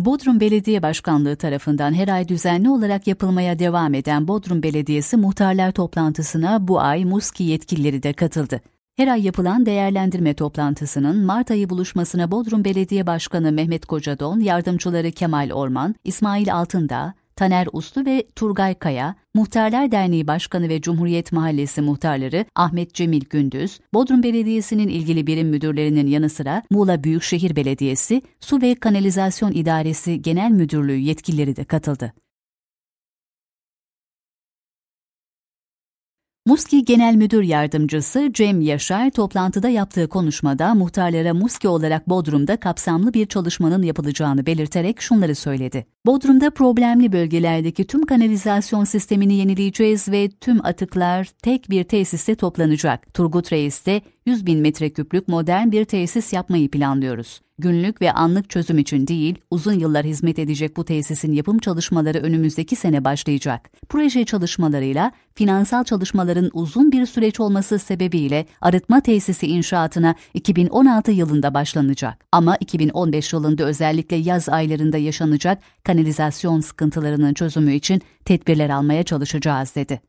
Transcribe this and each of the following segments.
Bodrum Belediye Başkanlığı tarafından her ay düzenli olarak yapılmaya devam eden Bodrum Belediyesi Muhtarlar Toplantısına bu ay Muski yetkilileri de katıldı. Her ay yapılan değerlendirme toplantısının Mart ayı buluşmasına Bodrum Belediye Başkanı Mehmet Kocadon, yardımcıları Kemal Orman, İsmail Altındağ, Taner Uslu ve Turgay Kaya, Muhtarlar Derneği Başkanı ve Cumhuriyet Mahallesi Muhtarları Ahmet Cemil Gündüz, Bodrum Belediyesi'nin ilgili birim müdürlerinin yanı sıra Muğla Büyükşehir Belediyesi, Su ve Kanalizasyon İdaresi Genel Müdürlüğü yetkilileri de katıldı. Muski Genel Müdür Yardımcısı Cem Yaşar toplantıda yaptığı konuşmada muhtarlara Muski olarak Bodrum'da kapsamlı bir çalışmanın yapılacağını belirterek şunları söyledi. Bodrum'da problemli bölgelerdeki tüm kanalizasyon sistemini yenileyeceğiz ve tüm atıklar tek bir tesiste toplanacak. Turgut Reis'te 100 bin metreküplük modern bir tesis yapmayı planlıyoruz. Günlük ve anlık çözüm için değil, uzun yıllar hizmet edecek bu tesisin yapım çalışmaları önümüzdeki sene başlayacak. Proje çalışmalarıyla finansal çalışmaların uzun bir süreç olması sebebiyle arıtma tesisi inşaatına 2016 yılında başlanacak. Ama 2015 yılında özellikle yaz aylarında yaşanacak kanalizasyon sıkıntılarının çözümü için tedbirler almaya çalışacağız dedi.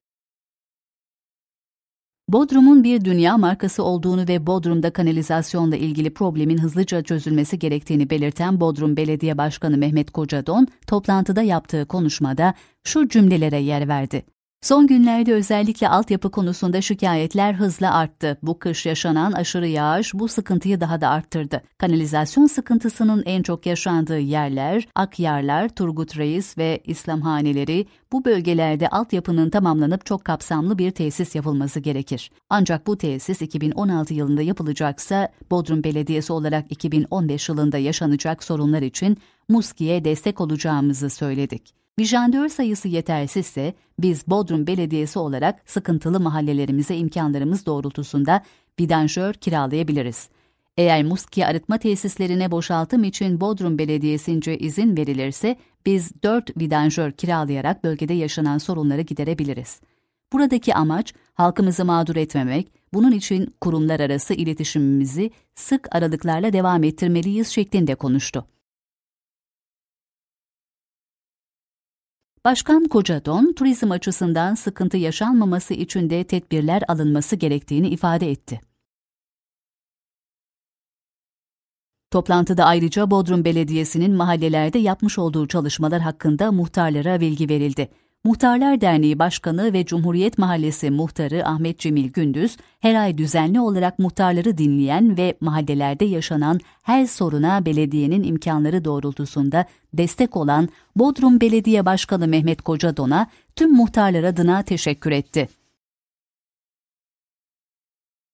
Bodrum'un bir dünya markası olduğunu ve Bodrum'da kanalizasyonla ilgili problemin hızlıca çözülmesi gerektiğini belirten Bodrum Belediye Başkanı Mehmet Kocadon, toplantıda yaptığı konuşmada şu cümlelere yer verdi. Son günlerde özellikle altyapı konusunda şikayetler hızla arttı. Bu kış yaşanan aşırı yağış bu sıkıntıyı daha da arttırdı. Kanalizasyon sıkıntısının en çok yaşandığı yerler Akyarlar, Turgut Reis ve İslamhaneleri. Bu bölgelerde altyapının tamamlanıp çok kapsamlı bir tesis yapılması gerekir. Ancak bu tesis 2016 yılında yapılacaksa Bodrum Belediyesi olarak 2015 yılında yaşanacak sorunlar için Muski'ye destek olacağımızı söyledik. Vijandör sayısı yetersizse biz Bodrum Belediyesi olarak sıkıntılı mahallelerimize imkanlarımız doğrultusunda vidanjör kiralayabiliriz. Eğer muski arıtma tesislerine boşaltım için Bodrum Belediyesi'nce izin verilirse biz 4 vidanjör kiralayarak bölgede yaşanan sorunları giderebiliriz. Buradaki amaç halkımızı mağdur etmemek, bunun için kurumlar arası iletişimimizi sık aralıklarla devam ettirmeliyiz şeklinde konuştu. Başkan Kocadon, turizm açısından sıkıntı yaşanmaması için de tedbirler alınması gerektiğini ifade etti. Toplantıda ayrıca Bodrum Belediyesi'nin mahallelerde yapmış olduğu çalışmalar hakkında muhtarlara bilgi verildi. Muhtarlar Derneği Başkanı ve Cumhuriyet Mahallesi Muhtarı Ahmet Cemil Gündüz, her ay düzenli olarak muhtarları dinleyen ve mahallelerde yaşanan her soruna belediyenin imkanları doğrultusunda destek olan Bodrum Belediye Başkanı Mehmet Kocadon'a tüm muhtarlar adına teşekkür etti.